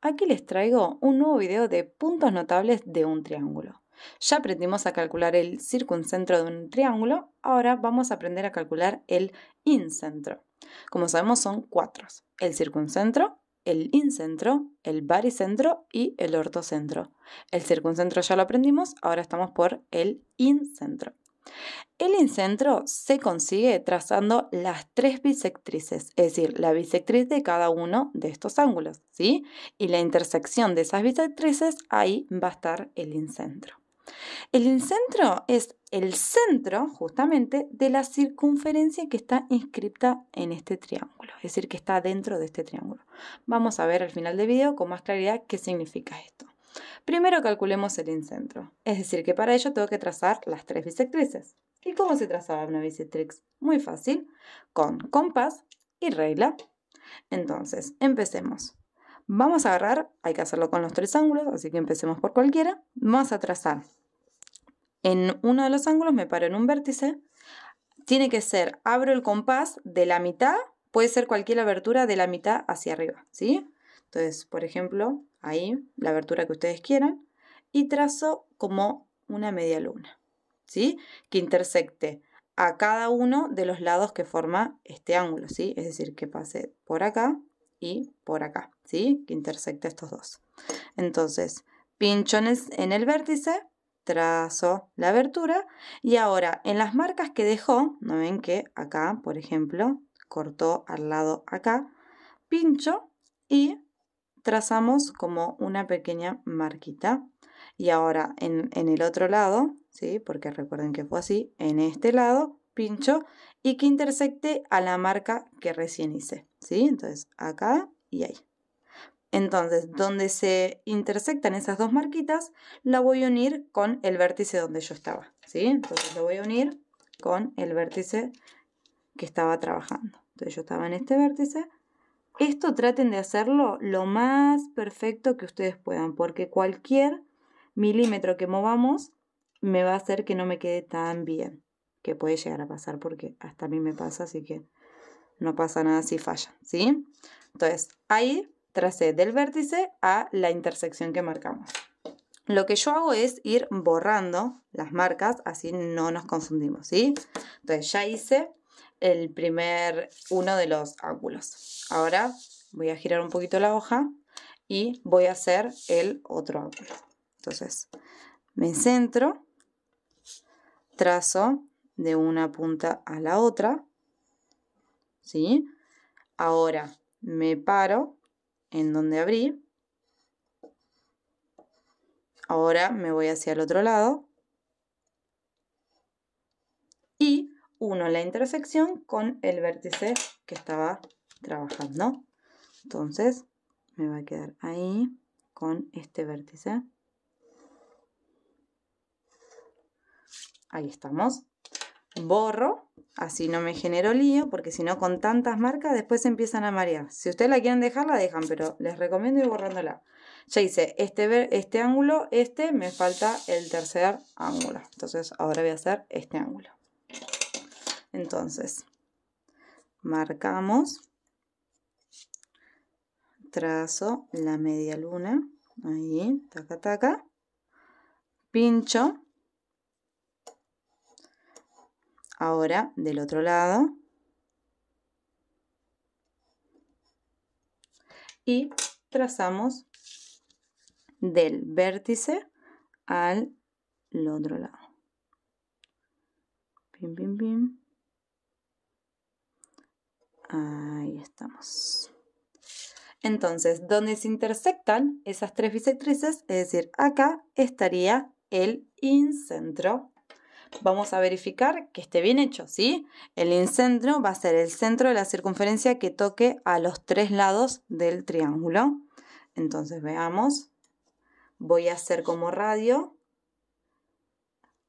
aquí les traigo un nuevo video de puntos notables de un triángulo. Ya aprendimos a calcular el circuncentro de un triángulo, ahora vamos a aprender a calcular el incentro. Como sabemos son cuatro, el circuncentro, el incentro, el baricentro y el ortocentro. El circuncentro ya lo aprendimos, ahora estamos por el incentro. El incentro se consigue trazando las tres bisectrices, es decir, la bisectriz de cada uno de estos ángulos, ¿sí? Y la intersección de esas bisectrices, ahí va a estar el incentro. El incentro es el centro justamente de la circunferencia que está inscripta en este triángulo, es decir, que está dentro de este triángulo. Vamos a ver al final del video con más claridad qué significa esto. Primero calculemos el incentro, es decir, que para ello tengo que trazar las tres bisectrices. ¿Y cómo se trazaba una bisectriz? Muy fácil, con compás y regla. Entonces, empecemos. Vamos a agarrar, hay que hacerlo con los tres ángulos, así que empecemos por cualquiera. Vamos a trazar. En uno de los ángulos me paro en un vértice. Tiene que ser, abro el compás de la mitad, puede ser cualquier abertura de la mitad hacia arriba, ¿sí? Entonces, por ejemplo, ahí la abertura que ustedes quieran y trazo como una media luna, ¿sí? Que intersecte a cada uno de los lados que forma este ángulo, ¿sí? Es decir, que pase por acá y por acá, ¿sí? Que intersecte estos dos. Entonces, pincho en el vértice, trazo la abertura y ahora en las marcas que dejó, ¿no ven que acá, por ejemplo, cortó al lado acá, pincho y trazamos como una pequeña marquita. Y ahora en, en, el otro lado, ¿sí? porque recuerden que fue así, en este lado pincho y que intersecte a la marca que recién hice. ¿sí? Entonces acá y ahí. Entonces, donde se intersectan esas dos marquitas, la voy a unir con el vértice donde yo estaba. ¿sí? Entonces lo voy a unir con el vértice que estaba trabajando. Entonces yo estaba en este vértice esto traten de hacerlo lo más perfecto que ustedes puedan, porque cualquier milímetro que movamos me va a hacer que no me quede tan bien, que puede llegar a pasar, porque hasta a mí me pasa, así que no pasa nada si falla, ¿sí? Entonces, ahí tracé del vértice a la intersección que marcamos. Lo que yo hago es ir borrando las marcas, así no nos confundimos, ¿sí? Entonces, ya hice el primer, uno de los ángulos. Ahora voy a girar un poquito la hoja y voy a hacer el otro ángulo. Entonces me centro, trazo de una punta a la otra, ¿sí? Ahora me paro en donde abrí, ahora me voy hacia el otro lado Uno, la intersección con el vértice que estaba trabajando. Entonces me va a quedar ahí con este vértice. Ahí estamos. Borro, así no me genero lío, porque si no con tantas marcas después empiezan a marear. Si ustedes la quieren dejar, la dejan, pero les recomiendo ir borrándola. Ya hice este, este ángulo, este, me falta el tercer ángulo. Entonces ahora voy a hacer este ángulo. Entonces, marcamos, trazo la media luna, ahí, taca, taca, pincho. Ahora, del otro lado. Y trazamos del vértice al otro lado. Pim, pim, pim. Ahí estamos. Entonces, donde se intersectan esas tres bisectrices, es decir, acá estaría el incentro. Vamos a verificar que esté bien hecho, ¿sí? El incentro va a ser el centro de la circunferencia que toque a los tres lados del triángulo. Entonces, veamos. Voy a hacer como radio.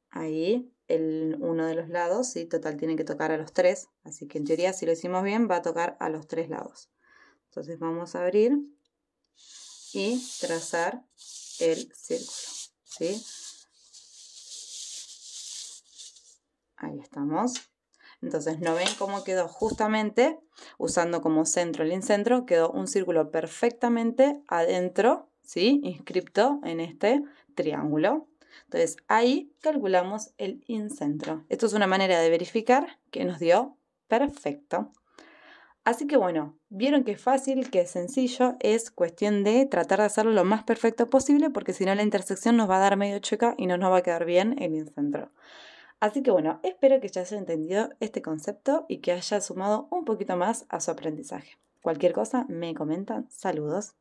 Ahí el, uno de los lados, total tiene que tocar a los tres, así que en teoría si lo hicimos bien va a tocar a los tres lados. Entonces vamos a abrir y trazar el círculo, ¿sí? Ahí estamos. Entonces, ¿no ven cómo quedó justamente, usando como centro el incentro, quedó un círculo perfectamente adentro, ¿sí? Inscripto en este triángulo. Entonces ahí calculamos el incentro. Esto es una manera de verificar que nos dio perfecto. Así que bueno, vieron que es fácil, que es sencillo, es cuestión de tratar de hacerlo lo más perfecto posible porque si no la intersección nos va a dar medio chueca y no nos va a quedar bien el incentro. Así que bueno, espero que ya hayan entendido este concepto y que haya sumado un poquito más a su aprendizaje. Cualquier cosa me comentan. Saludos.